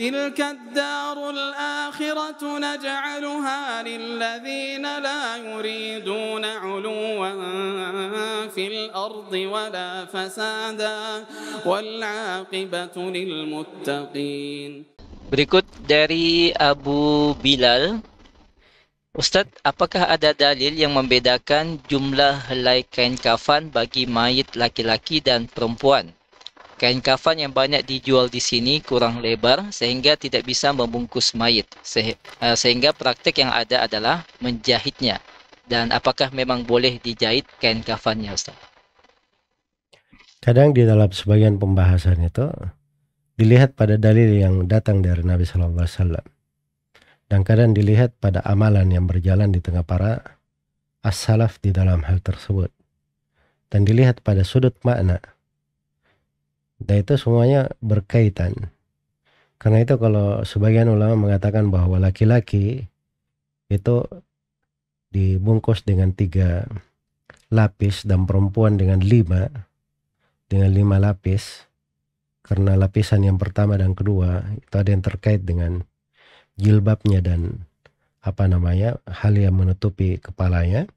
تلك الدار الآخرة نجعلها للذين لا يريدون علوا في الأرض ولا فسادا والعاقبة للمتقين Berikut dari Abu Bilal Ustadz, apakah ada dalil yang membedakan jumlah helai kain kafan bagi mayit laki-laki dan perempuan? Kain kafan yang banyak dijual di sini kurang lebar sehingga tidak bisa membungkus mayit. Eh, sehingga praktik yang ada adalah menjahitnya. Dan apakah memang boleh dijahit kain kafannya Ustaz? Kadang di dalam sebagian pembahasan itu dilihat pada dalil yang datang dari Nabi Shallallahu Alaihi Wasallam dan kadang dilihat pada amalan yang berjalan di tengah para as-salaf di dalam hal tersebut dan dilihat pada sudut makna dan itu semuanya berkaitan. Karena itu kalau sebagian ulama mengatakan bahwa laki-laki itu dibungkus dengan tiga lapis dan perempuan dengan lima, dengan lima lapis. Karena lapisan yang pertama dan kedua itu ada yang terkait dengan jilbabnya dan apa namanya hal yang menutupi kepalanya.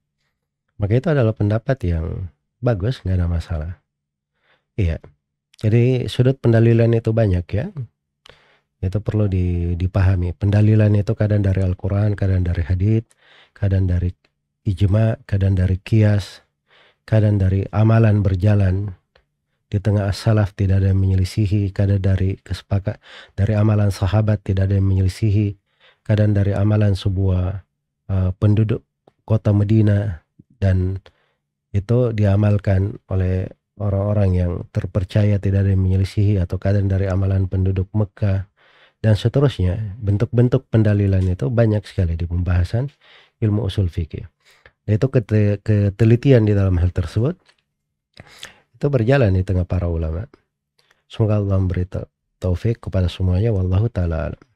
Maka itu adalah pendapat yang bagus, nggak ada masalah. Iya. Jadi sudut pendalilan itu banyak ya. Itu perlu dipahami. Pendalilan itu kadang dari Al-Quran, kadang dari hadith, kadang dari ijma, kadang dari kias, kadang dari amalan berjalan. Di tengah salaf tidak ada yang menyelisihi, kadang dari kesepakat, dari amalan sahabat tidak ada yang menyelisihi, kadang dari amalan sebuah uh, penduduk kota Medina dan itu diamalkan oleh orang-orang yang terpercaya tidak ada yang menyelisihi atau kadang dari amalan penduduk Mekah dan seterusnya bentuk-bentuk pendalilan itu banyak sekali di pembahasan ilmu usul fikih yaitu ketelitian di dalam hal tersebut itu berjalan di tengah para ulama semoga Allah memberi taufik kepada semuanya wallahu taala alam